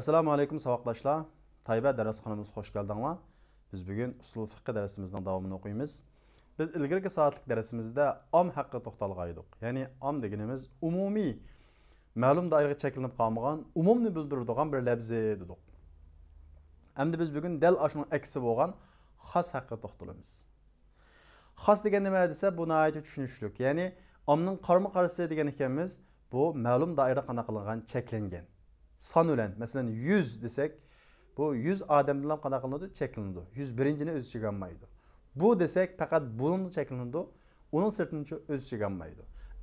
assalomu alaykum saboqdoshlar tayba darasxonamiz hoş keldinglar biz bugün usul fiqi dersimizden devamını o'qiymiz biz ilgargi saatlik dersimizde, am hakkı to'xtalgan edik ya'ni om deganimiz umumiy ma'lum doiraga cheklanib qolmagan umumni bildiradigan bir labza dedik Hem de biz bugün del shuning aksi olan, xos hakkı to'xtalamiz xos degan nima desa bu nihoyatda tushunishlik ya'ni omning karma karısı degan ekanmiz bu ma'lum doira qanaqa qilingan sanölen mesela 100 hani desek bu 100 adamdan lam qanaqa qilinadi cheklanadi 101-ni o'zi chiganmaydi bu desak faqat bunun cheklanadi uning sirtini o'zi chiganmaydi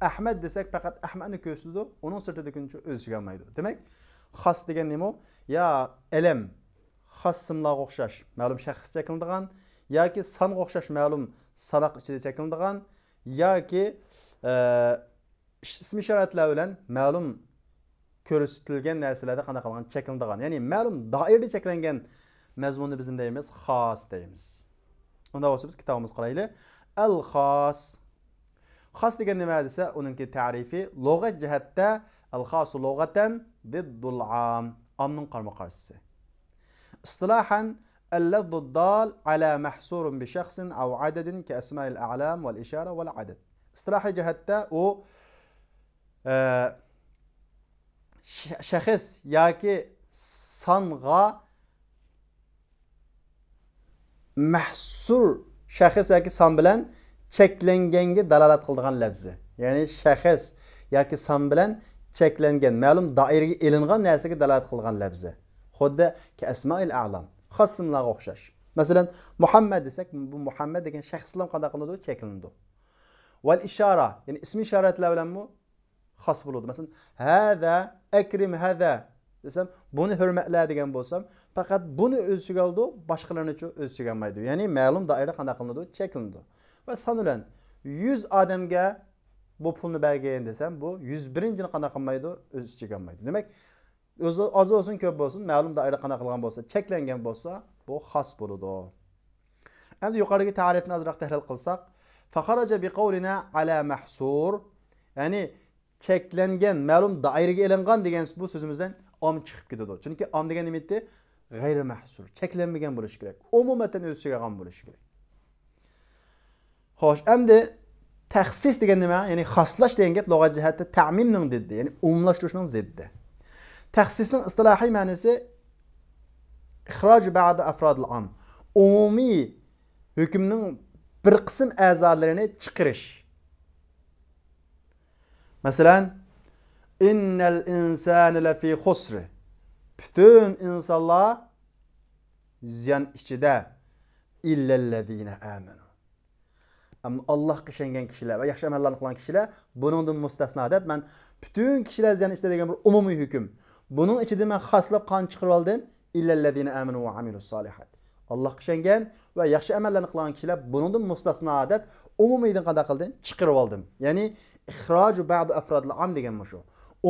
ahmad desak faqat ahmadni ko'rsatadi uning sirtidagicha o'zi chiganmaydi demak xas degan nima yo alam xas simlarga o'xshash ma'lum shaxs Ya ki san o'xshash ma'lum sanoq ichida cheklanadigan yoki ism ishoratlar ölen ma'lum ko'rsatilgan narsalarda qanaqa qilgan cheklanadigan ya'ni ma'lum doirada cheklangan mazmunni biz nima deymiz xos deymiz unda bo'lsa biz kitobimiz qaraylik al xos xos degan nima desa uninki tarifi lug'at jihatda al xosu lug'atan diddul am omning qarama qarshisi istilohan اللفظ الضال على محصور بشخص أو عدد كأسماء الأعلام والإشارة والعدد اصطلاح جهة أو آه shaxs yoki songa mahsur shaxs yoki son bilan cheklanganga dalolat qiladigan labzi ya'ni shaxs yoki son bilan cheklangan ma'lum doiraga ilingan narsaga dalolat qilgan labzi xuddi asmoil alam xosimlarga o'xshash masalan muhammad desak bu muhammad degan shaxs qanday qilinadi cheklanadi val ishora ya'ni ismi ishoratlar bilanmi xos bo'ladi masalan hada akrim hada desam buni hurmatla degan bo'lsam faqat buni o'z ichiga oldi boshqalarni uchun o'z ichiga olmaydi ya'ni ma'lum doira qanaqa qilinadi cheklanadi va san bilan yuz odamga bu pulni bergin desam bu yuz birinchini qanaqa qilmaydi o'z ichiga olmaydi demak o'zi oz bo'lsin ko'p bo'lsin ma'lum doira qanaqa qilgan bo'lsa cheklangan bo'lsa bu xos bo'ladi endi yuqoridagi tarifni ozroq tahlil qilsak ya'ni Çeklengen, ma'lum doiraga e'langan degan bu sözümüzden am chiqib ketadi Çünkü am degan nima aytdi g'ayri mahsur cheklanmagan bo'lishi kerak umumatan o'z ichiga olgan bo'lishi kerak xo'sh endi tahsis degan nima ya'ni xoslash degan gap lug'at jihatda ta'mimning diddi ya'ni umumlashtirishning ziddi tahsisning istilohiy ma'nosi ixroj ba'di afrodil am umumiy hukmning bir qism a'zolarini chiqarish Mesela innel insane lefi husri. Bütün insanlar ziyan içinde illellezine amenu. Amma Allah kışengen kişilər və yaxşı əməllər qılan kişilər bunundur müstəsna deyib. Mən bütün kişilər ziyan içində deyilən bir ümumi hökm. Bunun içində mən xaslab qan çıxırıb aldım. İllellezine amenu ve amilus salihat. Allah kışengen ve yaxşı əməllər qılan kişilər bunundur müstəsna deyib. Ümumi idən qada qıldım, çıxırıb aldım. Yəni ixroju ba'd afrodil am degan shu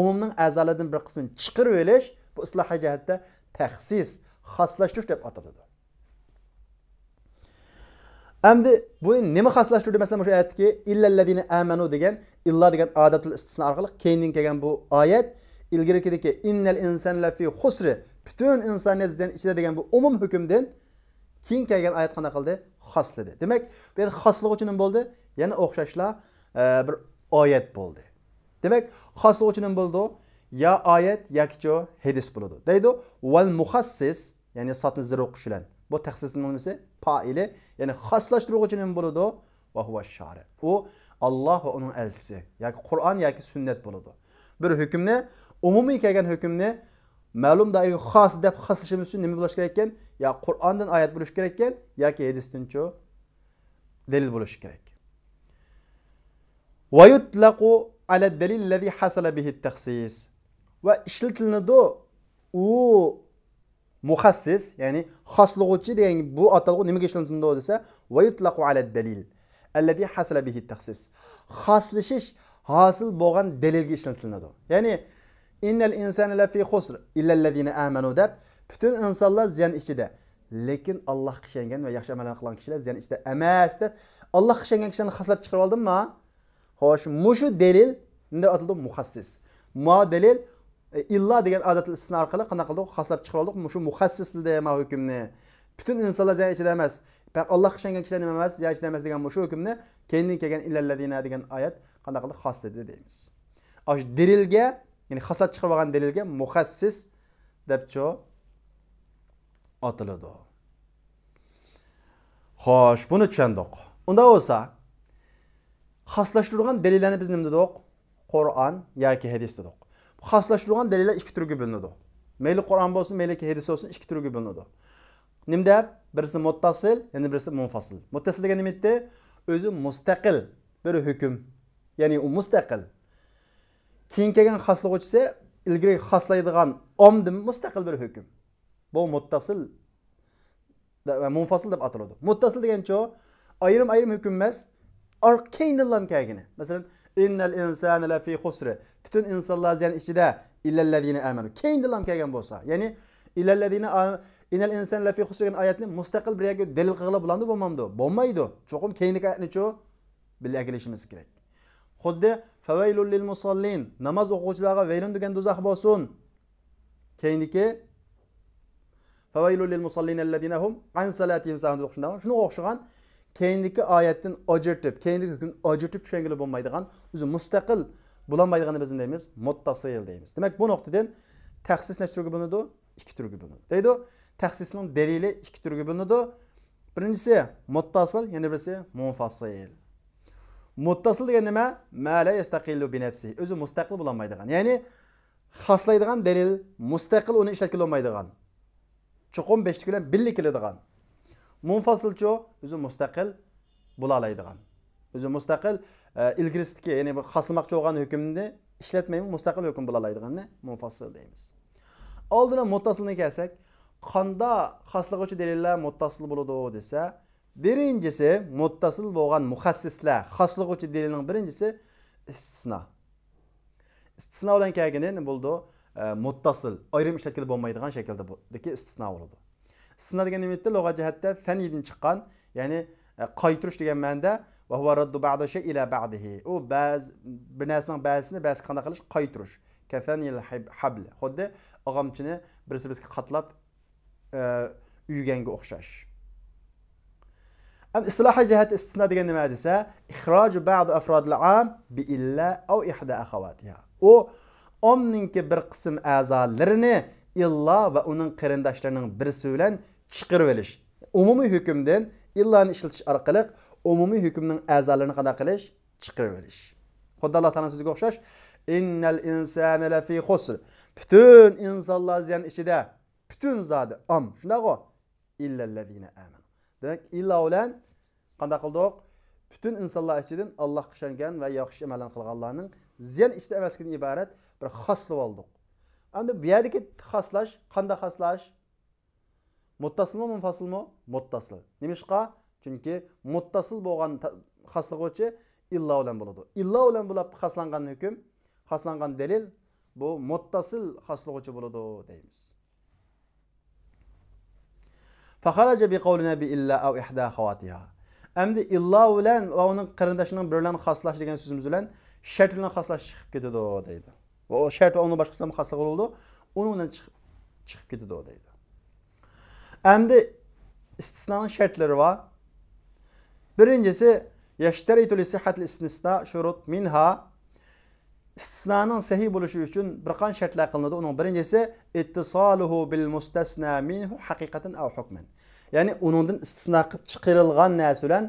umumning a'zolaridan bir qismini chiqirib olish bu islohiy jihatda taxsis xoslashtirish deb ataladi endi buni nima xoslashtirdi masalan o'sha oyatdagi illallazina amanu degan illa degan odatul istisno orqali keyindan kelgan bu oyat ilgarigidagi innal inson lafi husri butun insoniyat ichida degan bu umum hukmdan keyin kelgan oyat qanaqa qildi xosladi demak bu yerda xosligi uchun nima bo'ldi yana o'xshashlar e, bir Ayet oyat bo'ldi demak xoslovchinim buldu ya ayet oyat yoki hadis buldu. deydi val muhassis ya'ni sotni zir o'qishilan bu tahsisning nimasi faili ya'ni xoslashtiruvchi nima bo'ladi va huva shari u olloh onun elsi. elchisi yoki qur'on yoki sunnat bo'ladi bir hukmni umumiy kelgan hukmni ma'lum doiraga xos deb xoslashimiz uchun nima bo'lishi kerak ekan yo qur'ondan oyat bo'lishi kerak ekan yoki hadisdanchu dalil bo'lishi kerak ve yutlaku ala delil lezi hasala bihi taksis. Ve işletilinidu o muhassis yani xoslig'uvchi degan bu atalg'u nimaga ishlatiladi desa va yutlaqu ala dalil allazi hasala bihi taxsis xoslashish boğan bo'lgan dalilga ishlatiladi ya'ni innal insana lafi khusr illa allazina amanu deb insanlar insonlar ziyon ichida lekin Allohga ishongan va yaxshi amal qilgan kishilar ziyon ichida Allah deb Allohga ishongan kishilarni xoslab chiqarib oldimmi xo'sh mushu dalil bunday ataladi muxassis mo dalil e, illa degan odat istisno orqali qanaqa qildik xoslab chiqarib oldik shu muxassis dilda ham hukmni butun insonlar zay ichida emas faqat olloh qishangan kishilar nima emas zay ichida emas degan shu hukmni keyindan kelgan illalladina degan oyat qanaqa qildi xos dedi deymiz ana shu dilga ya'ni xoslab chiqarib olgan dilga muxassis debcho otiladi xo'sh buni tushundik unda bo'lsa xoslashtirilgan dalillarni biz nima dedik qur'on yoki hadis dedik xoslashtirilgan dalillar ikki turga bo'linadi mayli qur'on bo'lsin mayli hadis bo'lsin ikki turga bo'linadi nima birisi muttasil yana birisi munfasil muttasil degan nima o'zi mustaqil bir hukm ya'ni u mustaqil keyin kelgan xaslag'uvchisi ilgari xoslaydigan omdim mustaqil bir hukm bu muttasil munfasil deb ataladi muttasil degancha ayrim ayrim hukm emas arkaynilam kagina masalan innal insana lafi husri butun insonlar ziyan ichida ladina amanu keynilam kelgan bo'lsa ya'ni ladina innal insana lafi husri degan oyatni mustaqil bir yoki dalil qilib bo'ladi bo'lmaydi. bo'lmaydi cho'qim bilan bilagilishimiz kerak xuddi fawailul lil musallin namoz o'quvchilarga vaylun degan dozaq bo'lsin keyniki fawailul lil musallin alladinahum an salatihim shunga o'xshigan keyindiki oyatdan ajirtib keyingi kun ajirtib tushungilib bo'lmaydigan o'zi müstakil bo'lolmaydiganni biz deymiz muttasil deymiz Demek bu nuqtadan tahsis necha turga bo'linadi ikki turga bo'linadi deydi tahsisning dalili ikki turga bo'linadi Birincisi muttasıl, yana birisi munfasil muttasil deme? nima mala yastaqillu binafsi o'zi mustaqil bo'lolmaydigan ya'ni xoslaydigan delil, mustaqil onu ishlatib bo'lmaydigan chuqur beshlik bilan birga keladigan munfasilchi o'zi mustaqil bo'la oladigan o'zi mustaqil e, ilgarisidagi ya'ni işletmeyi qasilmoqchi bo'lgan ne, ishlatmaymi mustaqil hukm bo'la oladiganni munfasil deymiz oldina muttasilni kelsak qanda xoslig'uvchi dalillar muttasil bo'ladi desa birinchisi muttasil bo'lgan muxassislar xoslig'uvchi dalilning birinchisi istisno istisno bilan kelganda nima bo'ldi e, muttasil ayrim ishlatgili bu, deki istisno oludu. degan ne'matda lug'at jihatda faniydan chiqqan ya'ni e, qaytirish degan ma'noda va huwa ila ba'dihi u ba'z bir narsaning ba'zisini ba'zi qanaqa qilish qaytirish kafanil habl xuddi og'amchini birisi bizga qatlab e, uyganga o'xshash an istilohiy jihatda istisno degan nima desa ixroju ba'd afrodil am bi illa au ihda akhawatiha u omninki bir qism a'zolarini illa va uning qarindoshlarining birisi bilan chiqarib olish umumiy hukmdan illani ishlatish orqali umumiy hukmning a'zolarini qanaqa qilish chiqarib olish xuddi alloh taolo so'ziga o'xshash innal insana lafi xusr butun insonlar ziyan ichida butun zodi om shundaqo illallazina amanu demak illo bilan qanday qildik butun insonlar ichidan allohga ishongan va yaxshi amal qilganlarning ziyan ichida emasligini iborat bir xoslab oldik Endi bu yerdagi xaslash qanday xaslash muttasilmi munfasilmi muttasil nimishqa chunki muttasil bo'lgan xaslag'uvchi illo bilan bo'ladi illo bilan bo'lib xaslangan hukm xaslangan delil bu muttasil xaslag'uvchi bo'ladi deymiz فخرج بقولنا بإلا أو إحدى خواتها أمد إلا ولن وأنن قرنداشنىڭ بىرلەن خاسلاش دېگەن سۆزىمىز بىلەن olan بىلەن خاسلاش چىقىپ كېتىدۇ دەيدۇ va shart va undan boshqasiga muxassislar bo'ldi uni undan chiqib chiqib ketadi deydi endi istisnoni shartlari bor birinchisi yashtaritu li sihhatil istisna shurut minha istisnoning sahiy bo'lishi uchun bir qancha shartlar Onun birincisi, birinchisi bil mustasna minhu hakikaten, aw hukman ya'ni onundan istisna çıkarılgan nesulen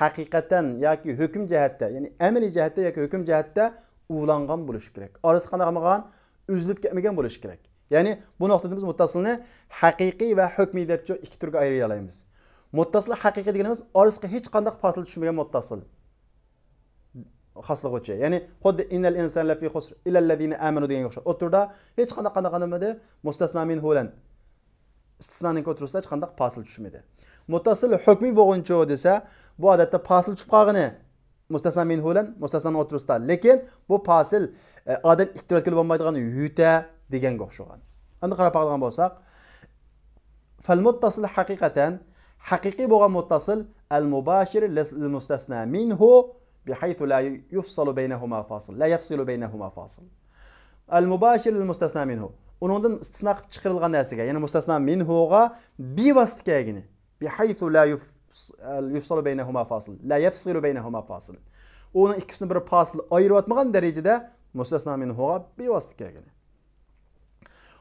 hakikaten ya ki hüküm hukm yani ya'ni amaliy ya ki hüküm jihatda uvlangan bo'lishi kerak orasi qanaqamagan uzilib ketmagan bo'lishi kerak ya'ni bu nuqtada biz muttasilni haqiqiy va hukmiy deb ikki turga ayray olamiz muttasil haqiqiy deganimiz hiç hech qanday fasl tushmagan muttasil xoslig'icha ya'ni xuddi innal inson lafi xusr illallazina amanu diyen yokşar. u turda hech qanaqa qanaqa nimada mustasno min İstisnanın istisnoning hiç hech qanday fasl tushmaydi muttasil hukmiy o desa bu odatda fasl tushib مستثنى من هولن مستثنى اوتروستا لكن بو باسل اه، ادم اختيارات كل بومايدغان يوتا ديغان غوشوغان عندنا قرا باغدغان بوساق فالمتصل حقيقة حقيقي بوغا متصل المباشر للمستثنى منه بحيث لا يفصل بينهما فاصل لا يفصل بينهما فاصل المباشر للمستثنى منه ونوندن استثناء تشخير الغناسيغا يعني مستثنى منه غا بواسطة بحيث لا يفصل يفصل بينهما فاصل لا يفصل بينهما فاصل Onun ikisini bir fasıl ayırıp atmagan derecede müstesna minhuğa bir vasıt kelgan.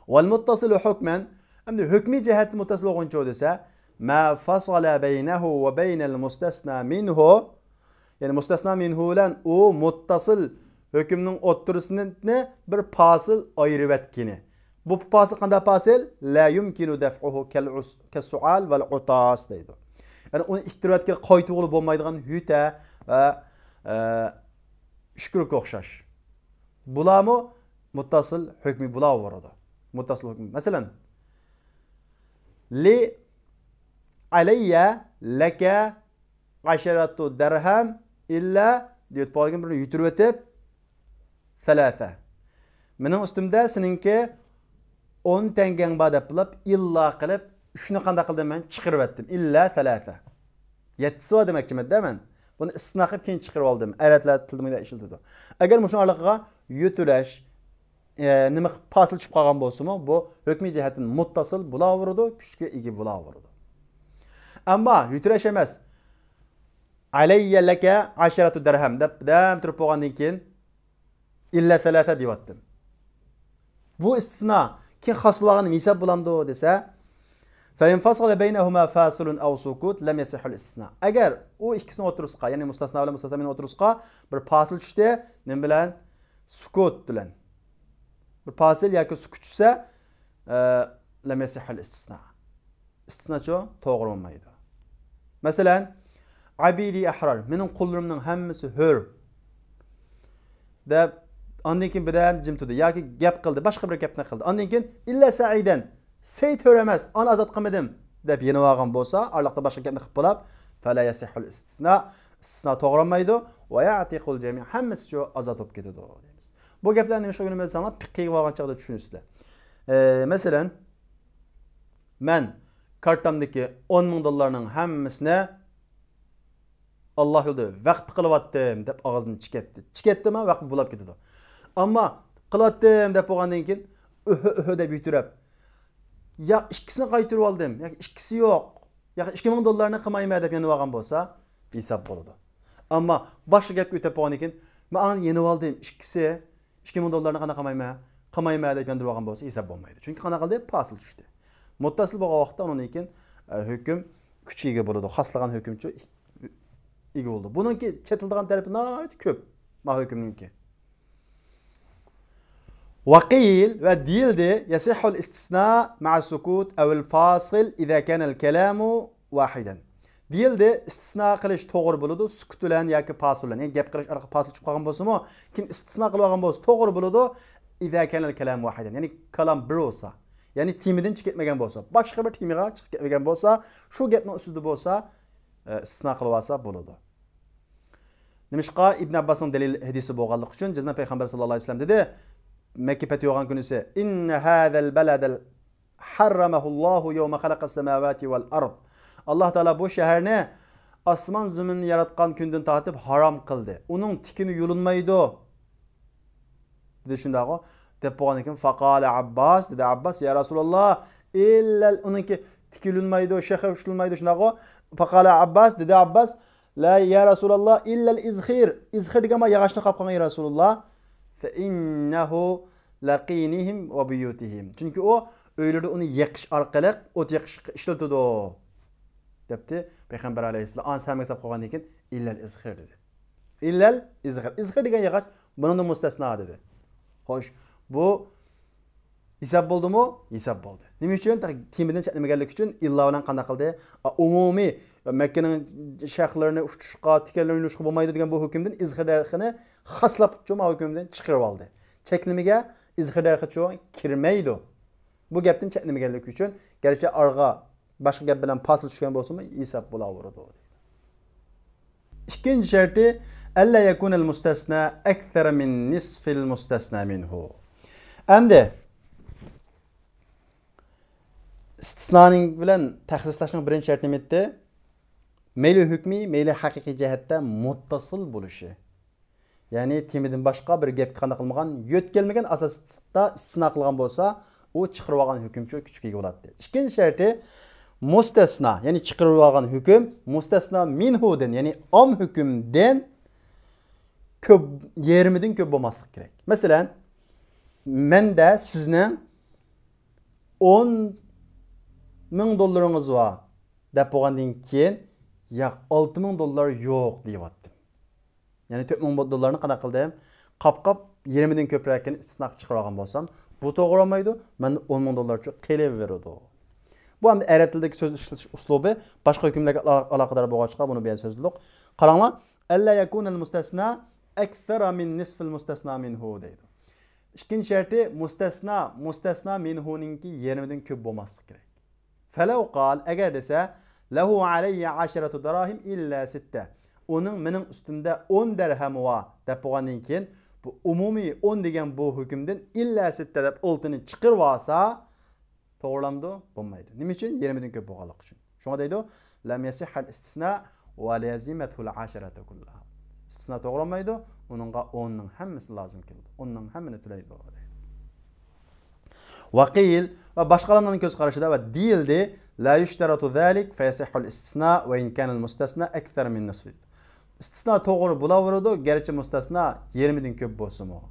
Wal muttasilu hukmen amdi hukmi cihat muttasil olguncha desa ma fasala beynehu ve beynel müstesna minhu yani müstesna minhu lan o muttasil hükümnün otturusini bir fasıl ayırıp etkini. Bu fasıl qanda fasıl la yumkinu daf'uhu kel sual vel utas deydi. ya'ni uni ikki qaytuvli bo'lmaydigan yuta va e, shukrga o'xshash bularmi muttasil hukmi bulaveradi muttasil hukmi masalan li alayya laka asharatu darham illa deb qolgan birini yutirib o'tib talata mening ustimda seninki o'n tangang bor deb bilib illa qilib uchni qanday qildim man chiqirib aytdim illa talata yetti suva demoqchiman Bunu man buni istisno qilib keyin chiqirib oldim arablar tilida ishlatiladi agar mushunaliqqa yutulash e, nima qilib pasıl tushib qolgan mu? bu hukmi jihatdan muttasil bo'laveradi kuchga ega bo'laveradi ammo yutulash emas alayya laka asharatu darham deb dam turib bo'lgandan keyin illa talata deyaptim bu istisno keyin xoslovag'ini misab bo'lamdi desa فينفصل بينهما فاصل او سكوت لم يصح الاستثناء. agar u ikkisini o'tirishqa ya'ni mustasno bilan mustasno o'tirishqa bir fasl tushdi nima bilan sukut bilan bir fasl yoki sukut tushsa lam yasihul istisno istisnochi to'g'ri bo'lmaydi masalan abidi ahror mening qullarimning hammasi hur deb ondan keyin birdan jim turdi yoki gap qildi boshqa bir gapni qildi ondan keyin illa saidan sey töreməz, ana azadqım edim deb yenilag'an bo'lsa arliqda boshqa gapni qilib qilib fala yasihul istisno istisno to'g'rimaydi va yatiqul jami hammasi shu azod bo'lib ketadi deymiz bu gaplarni o'sha kuni men sanab piqqiga borgan chog'da tushunsizlar e, masalan man kartamdagi o'n ming dollarning hammasini alloh yo'lida vaqf qilyotdim deb og'zini chikatdi chikatdimi vaqf vakt bulab ammo Ama deb bo'lgandan keyin uhi uhi deb yuturib ya ikkisini qaytarib oldim yoki ikkisi yo'q yoki ikki ming dollarni qilmayman deb yenib olgan bo'lsa hisob bo'ladi ammo boshqa gapga o'tib bo'lgandan keyin man yenib oldim ikkisi ikki ming dollarni qanaqa qilmayman qilmayman deb yendirib olgan bo'lsa hisob bo'lmaydi chunki qanaqa qildi pasil tushdi muttasil bo'lgan vaqtda undan keyin hukm kuchga ega bo'ladi xoslagan hukmchi ega bo'ldi buniki chetildigan tarafi ko'p ma hukmninki وقيل وديلدي يصح الاستثناء مع السكوت أو الفاصل إذا كان الكلام واحدا deyildi istisno qilish to'g'ri bo'ladi sukut bilan yoki fasul bilan ya'ni gap qilish orqa fasul chiqib qolgan bo'lsimi keyin istisno qilib olgan bo'lsa to'g'ri bo'ladi kalam vahidan ya'ni kalom bir bo'lsa ya'ni temidan chiqib ketmagan bo'lsa boshqa bir temiga chiqib ketmagan bo'lsa shu gapni ustida bo'lsa istisno qilib olsa bo'ladi nimishqa ibn abbosning dalil hadisi bo'lganligi uchun jazma payg'ambar sallallohu alayhi vasallam dedi makka payt yog'gan kunisi inna hadal baladal harramahullohu yawma xalaqas samavati val ard alloh taolo bu shaharni osmon zaminni yaratgan kundan tortib harom qildi uning tikini yulinmaydi dedi shundaqo deb bo'lgan ekan faqala abbos dedi abbos ya rasululloh illal uniki tikilinmaydi shahi ushlanmaydi shunaqo faqala abbos dedi abbos la ya rasululloh illal izhir izhir degan yog'ochni qolib qolgan rasululloh fe innehu laqinihim ve biyutihim. Çünkü o öylerde onu yakış arkalık ot yakış işletildi o. Depti Peygamber aleyhisselam an sen hesap koyan deyin illel izhir dedi. İllel izhir. İzhir degen yakaç bunun da müstesna dedi. Hoş bu hisob bo'ldimi hisob bo'ldi nima uchun timidan chatnamaganlik uchun illo bilan qanday qildi umumiy makkaning shayxlarini uchtishqa tikanlarni ulishqa bo'lmaydi degan bu hukmdan izhir darxini xaslab hükümden hukmidan chiqarib oldi cheklimiga izhir darxi kirmaydi bu gapdan chatnamaganlik uchun garchi orqa boshqa gap bilan fasl tushgan bo'lsinmi hisob bo'laveradi İkinci sharti alla yakunal mustasna akthara min nisfil mustasna minhu endi istisnoning bilan taxsislashning birinchi sharti nima edi mayli hukmiy mayli haqiqiy jihatda muttasil bo'lishi ya'ni temidan boshqa bir gap qanaqa qilmagan yo't kelmagan asosda istisno qilgan bo'lsa u chiqarib olgan hukmchi kuchga ega bo'ladi ikkinchi sharti mustasno ya'ni chiqarib olgan hukm mustasno minhudin ya'ni om hukmdan ko'p yarmidan ko'p bo'lmasligi kerak masalan manda sizni o'n ming dollaringiz var. deb bo'lgandan keyin yo'q olti ming dollar yo'q deyapti ya'ni to'rt ming kadar qanaqa qildim qop qop köprülerken istinak istisno chiqarib olgan bo'lsam bu to'g'ri olmaydi manda dolar çok dollar uchun qelaveradi bu ham arab tilidagi so'z ishlatish uslubi boshqa hukmlarga aloqador bo'lg'achqa buni bu ham so'zladik qaranglar alla yakunal mustasna akthara min nisfil mustesna minhu deydi ikkinchi mustesna, mustesna mustasna ki yigirmadan ko'p bo'lmasligi kerak Felev kal eğer dese lehu aleyye aşiretu darahim illa sitte. Onun mening üstümde 10 derhemi var deb bo'lgandan bu umumi, 10 degan bu hukmdan illa sitte deb 6ni chiqirib olsa to'g'rilamdi bo'lmaydi. Nima uchun? 20 dan ko'p bo'lganligi uchun. Shunga deydi, lam yasihhal istisna va lazimatul asharatu kullaha. İstisna to'g'rilamaydi, uningga 10 ning hammasi lozim keladi. 10 ning hammini to'laydi. وقيل وبشقلمنا كوز قرش ده وديل دي لا يشترط ذلك فيصح الاستثناء وإن كان المستثنى أكثر من نصف استثناء تغور بلاورده قرش مستثنى يرمدن كوب بوسمه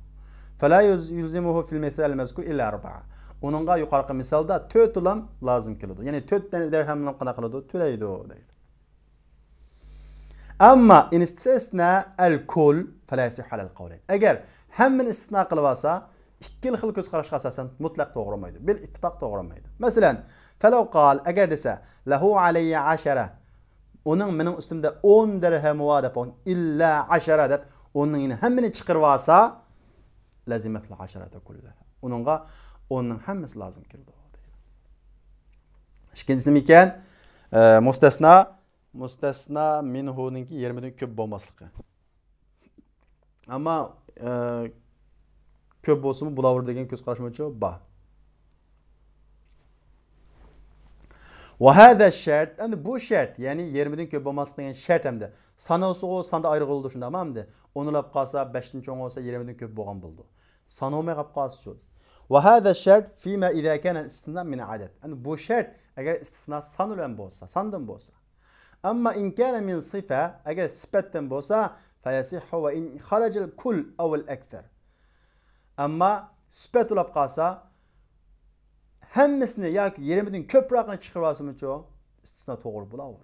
فلا يلزمه في المثال المذكور إلا أربعة وننقى يقارق مثال دا توت لم لازم كلده يعني توت درهم لم قنقلده تليده ده أما إن استثناء الكل فلا يصح على القولين أجر هم من استثناء قلباسه ikki xil ko'z qarashga asosan mutlaq to'g'rimaydi bil ittifoq to'g'rimaydi masalan falau qal agar desa lahu alayya ashara uning mening ustimda 10 dirhami va deb illa ashara deb o'ningni hammani chiqirib olsa lazimatla asharata kullaha uningga 10 ning hammasi lozim keldi ikkinchisi nima ekan e, mustasno mustasno minhuninki 20 dan ko'p bo'lmasligi ammo e, ko'p bo'lsinmi bo'laver degan ko'z qarash bo'yicha ba vahada şart, yani bu şart ya'ni yigirmadan ko'p bo'lmasin degan shart hamda sana o sanda ayrig'ildi shundami onu o'nlab qolsa beshdan cho'ng bo'lsa yigirmadan ko'p bo'lgan bo'ldi sana olmay qolib qolsa vahada şart, fime, ida kana istisna min adad endi bu şart eğer istisno sanulan bo'lsa sandan bo'lsa Ama in kana min sifa eğer sifatdan bo'lsa fayasihu va in kharajal kul aw ekter. Ama süpet olup kalsa hemmesini ya ki yerimizin köprağını mı çoğu istisna doğru bula olur.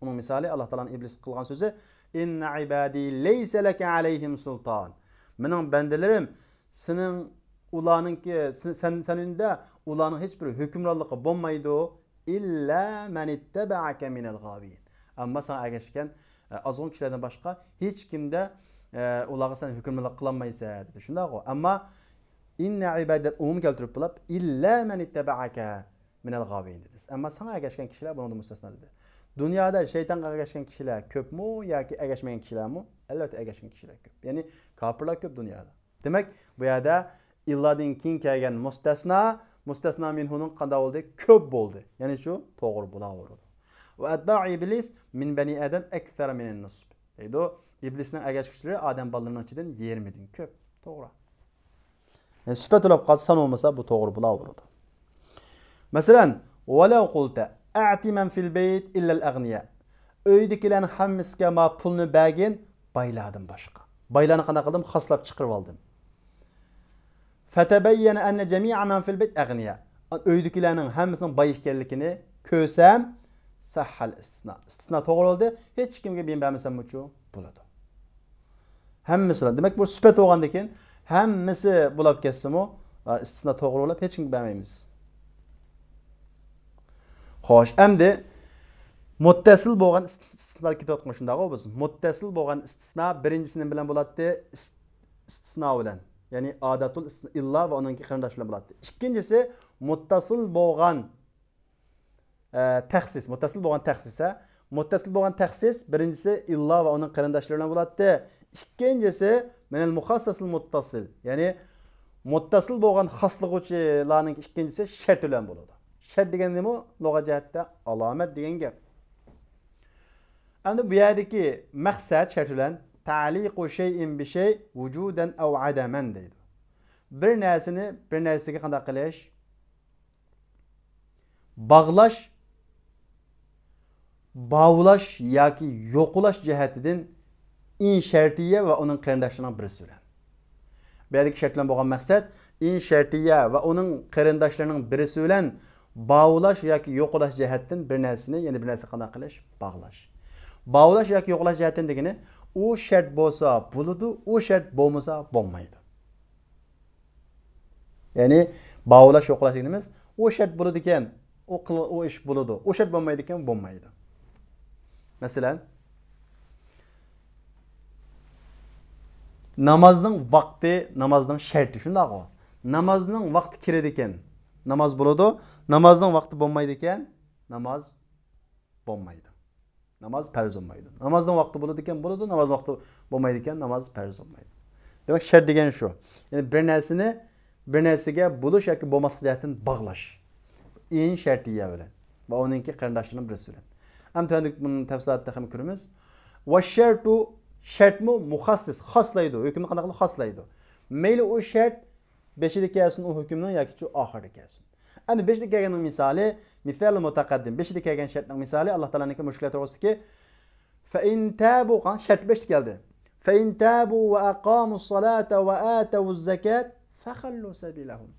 Bunun misali Allah talan iblis kılgan sözü İnne ibadî leyse leke aleyhim sultan. Benim bendelerim senin ulanın ki sen seninde ulanın hiçbir hükümranlığı bulmaydı illa men ittebe'ake minel gavin. Ama sana ergeşken azon kişilerden başka hiç kimde ee, ularga sen hükümlülük kılanmaysa dedi. Şunda o. Ama inne ibadet umum keltirip bulup illa men ittebaaka minel gavin dedi. Ama sana ergeşken kişiler bunu da müstesna dedi. Dünyada şeytanğa ergeşken kişiler köp mü ya ki ergeşmeyen kişiler mi? Elbette ergeşken kişiler köp. Yani kapırlar köp dünyada. Demek bu yerde illadin kin kelgen müstesna müstesna minhunun kanda oldu köp oldu. Yani şu doğru bula oldu. Ve etba iblis min beni adem ekter minen nisb. Deydi o iblisning agash kuchlari odam bolalarinikidan yermidan ko'p to'g'ri yani, e, supa to'lab qolsa san bo'lmasa bu to'g'ri bo'laveradi masalan valau qulta ati man fil bayt illa al agniya uydagilarni hammasiga ma pulni bagin bayladim boshqa baylarni qana qildim xoslab chiqirib oldim fatabayyana anna jami'a man fil bayt agniya uydagilarning hammasining boy ekanligini ko'rsam sahal istisno istisno to'g'ri bo'ldi hech kimga men bermasam uchun bo'ladi hammasilar demak bu sifat bo'lgandan keyin hammasi bo'lib ketsinmi istisno bo'lib hech kim bilmaymiz xo'sh endi muttasil bo'lgan istisnolar ketayotgan shundaqa biz muttasil bo'lgan istisno birinchisi nima bilan bo'ladi istisno bilan ya'ni odatul illa va undan keyin qarindoshlar bo'ladi ikkinchisi muttasil bo'lgan e, taxsis tahsis muttasil bo'lgan tahsis muttasil bo'lgan tahsis birinchisi illa va uning qarindoshlari bilan bo'ladi ikkinchisi menel muhassasil muttasıl ya'ni muttasıl muttasil bo'lgan xos qiluvchilarning ikkinchisi shart bilan bo'ladi shart degan nima lug'at jihatda alamet degan gap endi bu yerdagi maqsad shart bilan taliqu shayin bi shay şey vujudan av adaman deydi bir narsani bir narsaga qanday qilish bog'lash ya ki yo'qlash jihatidan in shartiya va uning qarindoshining bir sura bu yerdagi shart bilan bo'lgan maqsad in shartiya va uning qarindoshlarining birisi bilan bog'lash yoki yo'qlash jihatdan bir narsani ya'ni bir narsa qanaqa qilish bog'lash bog'lash yoki yo'qlash jihatdan degani u shart bo'lsa bo'ladi u shart bo'lmasa bo'lmaydi ya'ni bog'lash yo'qlash deganimiz u shart bo'ladi ekan u ish bo'ladi u shart bo'lmaydi ekan bo'lmaydi masalan namozning vaqti namozning sharti shundaqu namozning vaqti kiradi ekan namoz bo'ladi namozning vaqti bo'lmaydi ekan namoz bo'lmaydi namoz farz bo'lmaydi namozning vaqti bo'ladi ekan bo'ladi namoz vaqti bo'lmaydi ekan namoz farz bo'lmaydi demak shart degani shu ya'ni bir narsani bir narsaga bo'lish yoki bo'lmaslik jihatini bog'lash eng shartiya bilan va uninki qarindoshlarni birisi bilan ham tuandagi buni tafsilotida ham ko'ramiz va shartu shartmi muxassis xoslaydi hukmni qanaqa qilib xoslaydi mayli u shart beshida kelsin u hukmni yoki oxirida kelsin ana beshida kelganning misoli misal mutaqaddim beshida kelgan shartning misoli alloh taolaniki mushklar to'g'risidagi faintabu shart beshta keldi faintabu va aqomu solata va atavu zakat fahallu sabilahum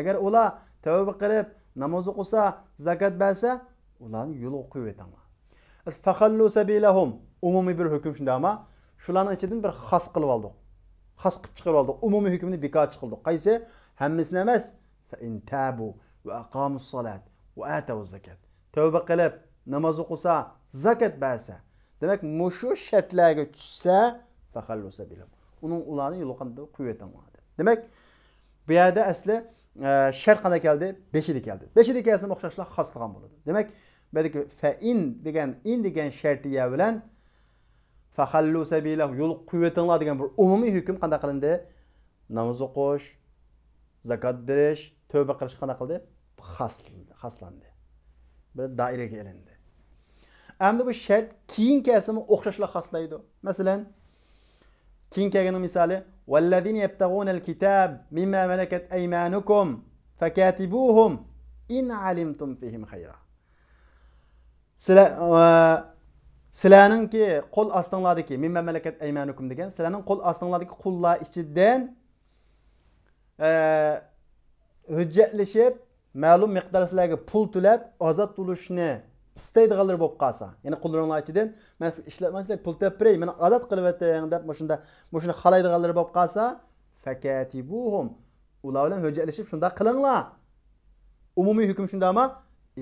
agar ular tavba qilib namoz o'qisa zakat bersa ularni yo'lga qo'yib o'tinglar fahallu sabilahum umumiy bir hukm shundaqmi shularni ichidan bir xos qilib oldik xos qilib chiqarib oldik umumiy hukmni bekor chiqildik qaysi hammasini emas tavba qilib namoz o'qisa zakat bersa demak mushu shartlarga tushsa uning ularni yo'liqanda quyib demak bu yerda asli e, shart qanday keldi beshida keldi beshida kelsa o'xshashlar xoslagan bo'ladi demak bu yerdagi fain degan in degan shartiya bilan fahallu sabila yo'l qo'yatinglar degan bir umumiy hukm qanday qilindi namoz o'qish zakot berish tövbe qilish qanday qildi xaslandi bir doiraga ilindi endi bu shart keyingi asmi o'xshashlar xaslaydi masalan keyingi kelgan misoli والذين يبتغون الكتاب مما ملكت أيمانكم فكاتبوهم إن علمتم فيهم Sıla. sizlarningki qo'l ostinglardagi men mamlakat aymanukum degan sizlarning qo'l ostinglardagi qullar ichidan e, hujjatlashib ma'lum miqdor sizlarga pul to'lab ozod bo'lishni istaydiganlar bo'lib qolsa ya'ni qullaringlar ichidan man siz ishlatmaslik pul to'lab beray meni ozod qilib o'ting deb shunda shuni xohlaydiganlar bo'lib qolsa fakatibuhum ular bilan hujjatlashib shunday qilinglar umumiy hukm shundami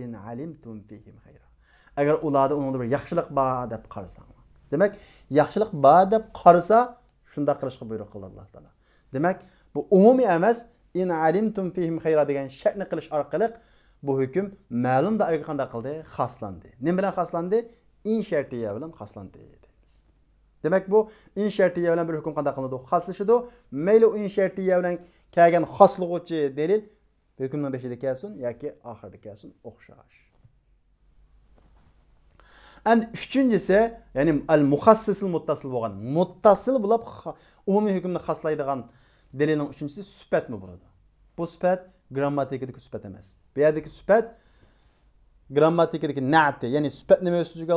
in alimtum fihim xayra Eğer ulada ularda da bir yaxshilik bor deb qarasa demak yaxshilik bor deb qarasa shunda qilishga buyruq qildi alloh taolo demak bu umumiy emas in alimtum fihim xayra degan shartni qilish orqali bu hüküm ma'lum doiraga qanday qildi xoslandi nima bilan xoslandi in shartiya bilan xoslandi Demek bu in shartiya bilan bir hukm qanday qilinadi xoslashadi mayli in shartiya bilan kelgan xoslag'uvchi delil hukmni beshida kelsin yoki oxirida kelsin o'xshash And üçüncüsü, yani al muhassısıl muttasıl boğan. Muttasıl bulab umumi hükümde xaslaydigan delinin üçüncüsü süpet mi buladı? Bu süpet grammatikideki süpet emez. Bir yerdeki süpet grammatikideki na'ti yani süpet ne öz sözcük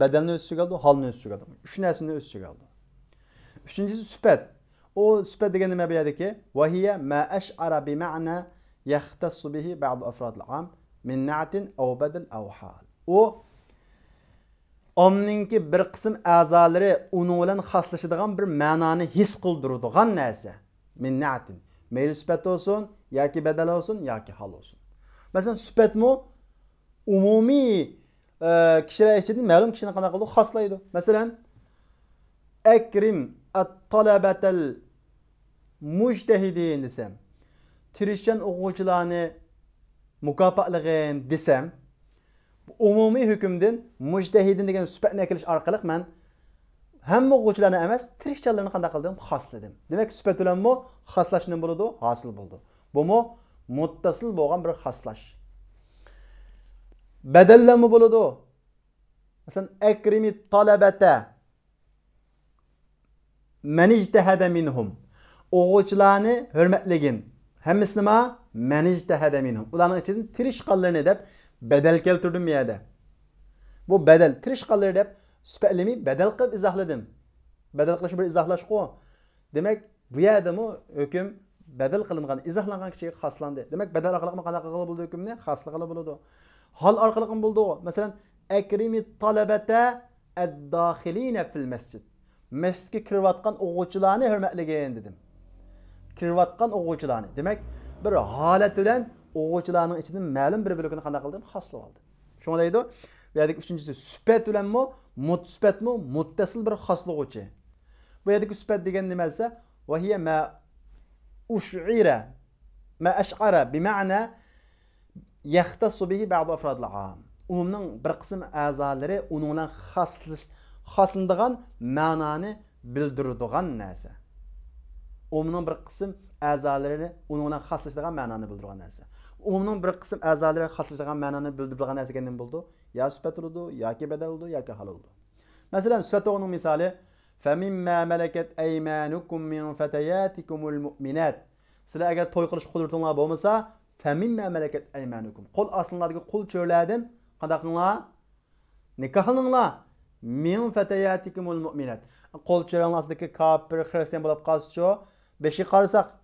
bedel ne öz sözcük hal ne öz sözcük aldı. Üç nesinde öz sözcük aldı. Üçüncüsü süpet. O süpet degen nime bir yerdeki vahiye ma eş'ara bi ma'na yahtassu bihi ba'd afradil am min na'tin ev bedel ev hal. O omninki bir qism a'zolari uni bilan xoslashadigan bir ma'noni his qildiradigan narsa minnatin mayli sifat bo'lsin yoki badal bo'lsin yoki hol bo'lsin masalan sifatmi umumiy e, kishilar ichida ma'lum kishini qanaqa qiladi xoslaydi masalan akrim at talabatal mujtahidin desam tirishgan o'quvchilarni mukofotlig'in desam umumi umumiy hukmdan mujtahidin degan sifatni akilish orqali man hamma o'quvchilarni emas tirishchanlarni qanday qildim xosladim demak sifat bilanmi xoslash nima bo'ladi hosil bo'ldi bumi muttasil bo'lgan bir xoslash badallami bo'ladi masalan akrimi talabata manijtahada minhum o'quvchilarni hurmatligin hammasi nima manijtahada minhum için ichidan tirishqanlarni edip. badal keltirdim miyada bu badal kirish kalır deyip sifatlimi badal qilib izohladim badal qilish bir izohlashqu demak bu yerdamu hukm badal qilingan izohlangan kishiga xoslandi demak badal orqali qanaqa qilib bo'ldi hukmni xosli qilib bo'ladi Hal orqali bo'ldi masalan Mesela talabata ad eddâhiline fil masjid masjidga kirayotgan hürmetli hurmatligin dedim Kirvatkan o'quvchilarni demak bir halet ölen o'quvchilarning ichidan ma'lum bir bo'lagini qanday qildim xoslab oldi shunga deydi bu yerdagi uchinchisi sufat bilanmi mutsufatmi muttasil bir xoslag'uvchi bu yerdagi sufat degan nima desa vahiya ma ushira ma ashara bima'na yaxtasu bihi ba'd afrod al-am umumning bir qism a'zolari uning bilan xoslash xoslandigan ma'noni bildiradigan narsa umumning bir qism a'zolarini uning bilan xoslashadigan ma'noni bildirgan narsa umumun bir qism a'zolari xoslashigan ma'noni bildiradigan narsaga nima bo'ldi yo sifat bo'ldi yoki badal bo'ldi yoki hal bo'ldi masalan sifat o'g'ning misoli فَمِمَّا مَلَكَتْ أَيْمَانُكُمْ مِنْ فَتَيَاتِكُمُ الْمُؤْمِنَاتِ Sizler eğer toy kılış kudurtunlar olmasa فَمِمَّا مَلَكَتْ أَيْمَانُكُمْ Kol aslındaki kul çörlerden kadakınla nikahınla min feteyatikumul mu'minat. Kol çörlerin aslındaki kapir, hristiyan bulup kalsın çoğu beşi karsak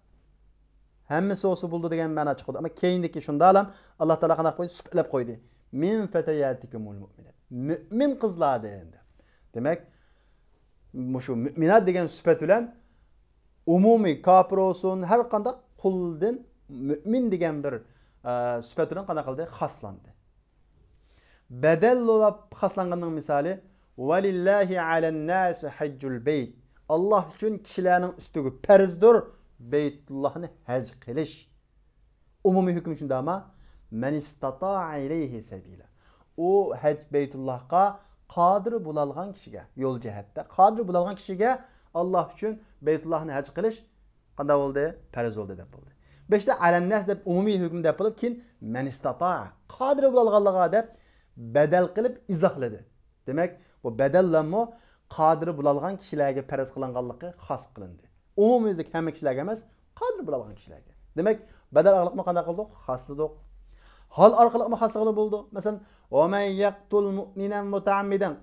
hammasi o'zi bo'ldi degan ma'no chiqdi ammo keyindiki shunda ham Allah taolo qanaqa qo'ydi suplab qo'ydi min fatayatikumul mu'minat mo'min qizlardan demak shu mo'minat degan sifat bilan umumiy kofir bo'lsin her kanda kuldin mümin degan bir e, sifat bilan qanaqa qildi xoslandi badal bo'lib xoslanganning misoli valillahi alan nas hajjul bayt Allah için kishilarning üstü farzdir Beytullah'ını hec kılış. Umumi hüküm için de ama men istata'a ileyhi sebile. O hec Beytullah'a qadir bulalgan kişiye yol cihatda qadir bulalgan kişiye Allah için Beytullah'ını hec kılış qanday oldu? Farz oldu deb oldu. 5ta alannas deb umumiy hukm deb qilib, keyin man istata'a qadir bulalğanlığa deb bedel qilib izohladi. Demek bu bedel lamo qadir bulalğan kishilarga farz qilinganligi xos qilindi. umumyuzda kami kishilarga emas qadr bo'la kishilarga demak badal orqali qanday qildik xas hol orqali xas qilib bo'ldi masalan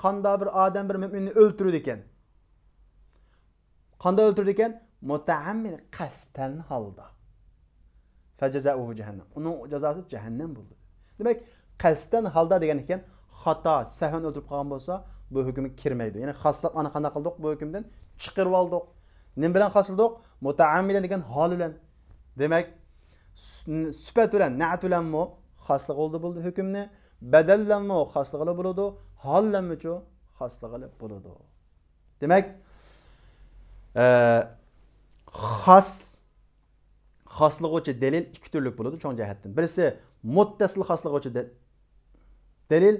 qanday bir odam bir mo'minni o'ldirdi ekan qanday o'ldirdi ekan mutaammin qasdan holda jahannam uning jazosi jahannam bo'ldi demak qasdan holda degan ekan xato sahvan o'ldirib qolgan bo'lsa bu hukm kirmaydi ya'ni xoslab ana qanday qildik bu hukmdan chiqirib oldik nim bilan qosildiq mutaammidan degan hol bilan demak sifat bilan nat bilanmi xosliq bo'ldi bo'ldi hukmni badallanmi xoslig'i bo'ladi hollanmichu xoslig'i bo'ladi demak e, xos xoslig'uvchi dalil ikki turli buldu, chong jihatdan birisi muttasil xoslig'uvchi dalil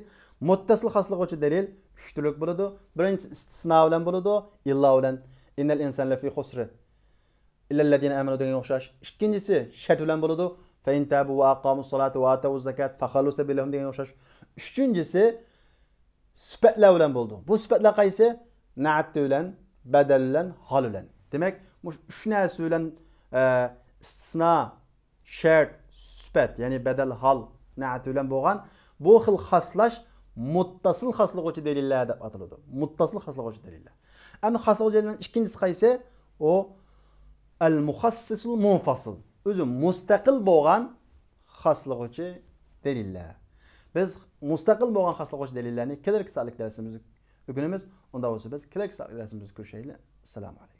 muttasil xoslig'uvchi dalil uch turlik bo'ladi birinchisi istisno bilan bo'ladi illo bilan innal insan lafi husr illellezine amenu degan o'xshash ikkinchisi shart buludu, bo'ladi fa intabu va aqamu salata va atu zakat fakhalu sabilahum degan o'xshash uchinchisi sifatlar bilan bo'ldi bu sifatlar qaysi naatti bilan badal bilan hol bilan demak uch narsa bilan e, istisno shart sifat ya'ni bedel hal, naat bilan bo'lgan bu xil muttasıl muttasil koçu dalillar deb Muttasıl muttasil koçu dalillar ana hasl hujjalardan ikkinchisi qaysi o al muhassisul munfasil o'zi mustaqil bo'lgan xaslig'uvchi dalillar biz mustaqil bo'lgan xaslig'uvchi dalillarni kelgusi darsimizda o'qinimiz unda bo'lsa biz kelgusi darsimizda ko'rishaylik assalomu alaykum